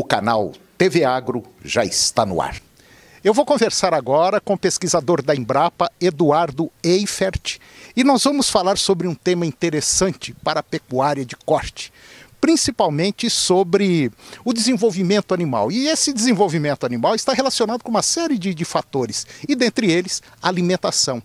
O canal TV Agro já está no ar. Eu vou conversar agora com o pesquisador da Embrapa, Eduardo Eifert, e nós vamos falar sobre um tema interessante para a pecuária de corte, principalmente sobre o desenvolvimento animal. E esse desenvolvimento animal está relacionado com uma série de, de fatores, e dentre eles, alimentação.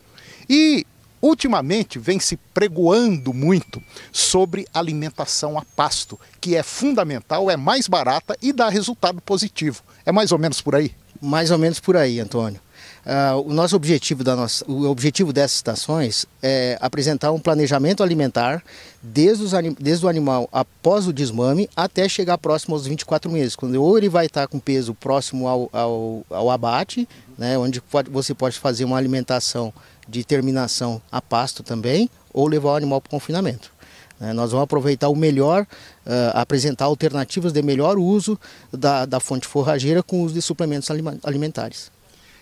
E Ultimamente vem se pregoando muito sobre alimentação a pasto, que é fundamental, é mais barata e dá resultado positivo. É mais ou menos por aí? Mais ou menos por aí, Antônio. Uh, o nosso objetivo da nossa, o objetivo dessas estações é apresentar um planejamento alimentar desde, os, desde o animal após o desmame até chegar próximo aos 24 meses, quando ou ele vai estar com peso próximo ao, ao, ao abate, né, onde pode, você pode fazer uma alimentação de terminação a pasto também, ou levar o animal para o confinamento. Né. Nós vamos aproveitar o melhor, uh, apresentar alternativas de melhor uso da, da fonte forrageira com o uso de suplementos alimentares.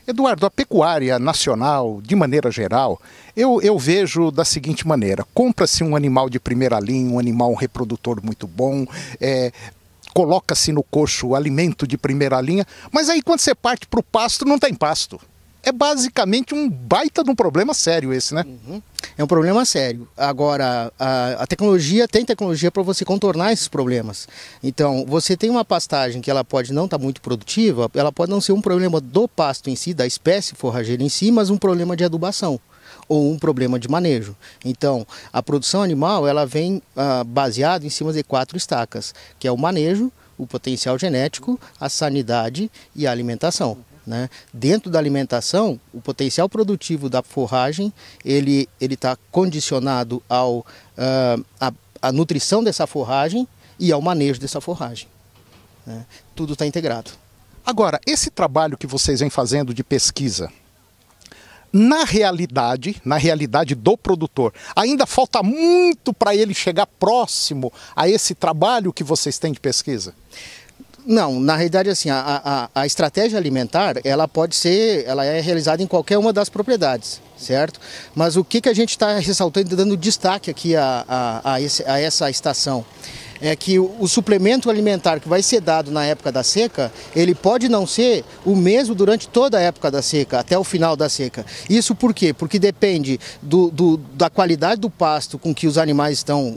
Eduardo, a pecuária nacional, de maneira geral, eu, eu vejo da seguinte maneira: compra-se um animal de primeira linha, um animal reprodutor muito bom, é, coloca-se no coxo alimento de primeira linha, mas aí quando você parte para o pasto, não tem pasto é basicamente um baita de um problema sério esse, né? Uhum. É um problema sério. Agora, a, a tecnologia tem tecnologia para você contornar esses problemas. Então, você tem uma pastagem que ela pode não estar tá muito produtiva, ela pode não ser um problema do pasto em si, da espécie forrageira em si, mas um problema de adubação ou um problema de manejo. Então, a produção animal ela vem ah, baseada em cima de quatro estacas, que é o manejo, o potencial genético, a sanidade e a alimentação. Né? Dentro da alimentação, o potencial produtivo da forragem ele está condicionado ao, uh, a, a nutrição dessa forragem e ao manejo dessa forragem. Né? Tudo está integrado. Agora, esse trabalho que vocês vêm fazendo de pesquisa, na realidade, na realidade do produtor, ainda falta muito para ele chegar próximo a esse trabalho que vocês têm de pesquisa? Não, na realidade assim, a, a, a, estratégia alimentar, ela pode ser, ela é realizada em qualquer uma das propriedades, certo? Mas o que, que a gente está ressaltando e dando destaque aqui a, a, a, esse, a essa estação? é que o suplemento alimentar que vai ser dado na época da seca, ele pode não ser o mesmo durante toda a época da seca, até o final da seca. Isso por quê? Porque depende do, do da qualidade do pasto com que os animais estão uh,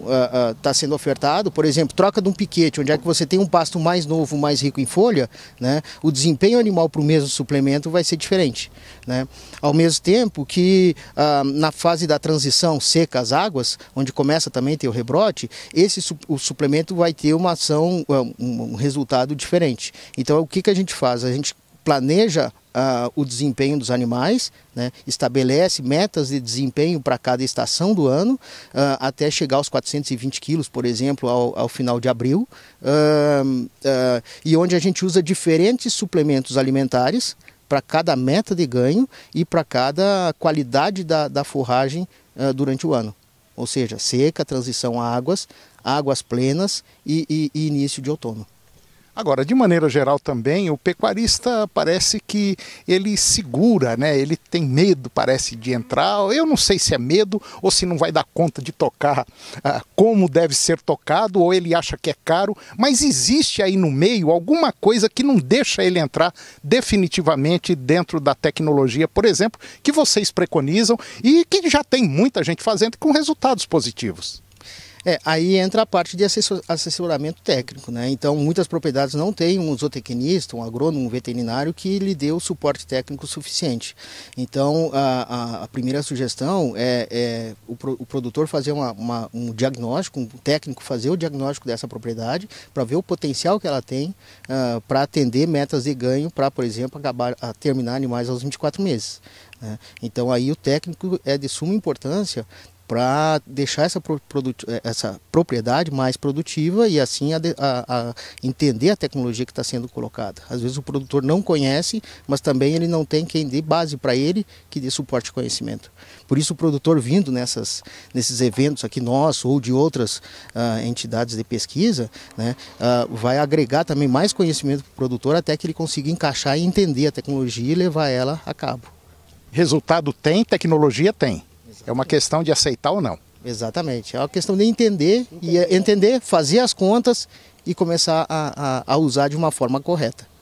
uh, tá sendo ofertado. Por exemplo, troca de um piquete, onde é que você tem um pasto mais novo, mais rico em folha, né? o desempenho animal para o mesmo suplemento vai ser diferente. Né? Ao mesmo tempo que uh, na fase da transição seca às águas, onde começa também a ter o rebrote, esse o suplemento vai ter uma ação, é, um resultado diferente. Então, é o que, que a gente faz? A gente planeja uh, o desempenho dos animais, né? estabelece metas de desempenho para cada estação do ano, uh, até chegar aos 420 quilos, por exemplo, ao, ao final de abril, uh, e onde a gente usa diferentes suplementos alimentares para cada meta de ganho e para cada qualidade da, da forragem durante o ano. Ou seja, seca, transição a águas, águas plenas e, e, e início de outono. Agora, de maneira geral também, o pecuarista parece que ele segura, né? Ele tem medo, parece, de entrar. Eu não sei se é medo ou se não vai dar conta de tocar ah, como deve ser tocado, ou ele acha que é caro, mas existe aí no meio alguma coisa que não deixa ele entrar definitivamente dentro da tecnologia, por exemplo, que vocês preconizam e que já tem muita gente fazendo com resultados positivos. É, aí entra a parte de assessoramento técnico, né? Então, muitas propriedades não têm um zootecnista, um agrônomo, um veterinário que lhe dê o suporte técnico suficiente. Então, a, a, a primeira sugestão é, é o, pro, o, produtor fazer uma, uma, um diagnóstico, um técnico fazer o diagnóstico dessa propriedade para ver o potencial que ela tem uh, para atender metas de ganho para, por exemplo, acabar a terminar animais aos 24 meses. Né? Então aí o técnico é de suma importância para deixar essa, eh, essa propriedade mais produtiva e assim a, a, a entender a tecnologia que está sendo colocada. Às vezes o produtor não conhece, mas também ele não tem quem dê base para ele que dê suporte e conhecimento. Por isso o produtor vindo nessas, nesses eventos aqui nossos ou de outras uh, entidades de pesquisa, né, uh, vai agregar também mais conhecimento para o produtor até que ele consiga encaixar e entender a tecnologia e levar ela a cabo. Resultado tem, tecnologia tem. É uma questão de aceitar ou não. Exatamente. É uma questão de entender, entender. e eh, entender, fazer as contas e começar a, a, a usar de uma forma correta.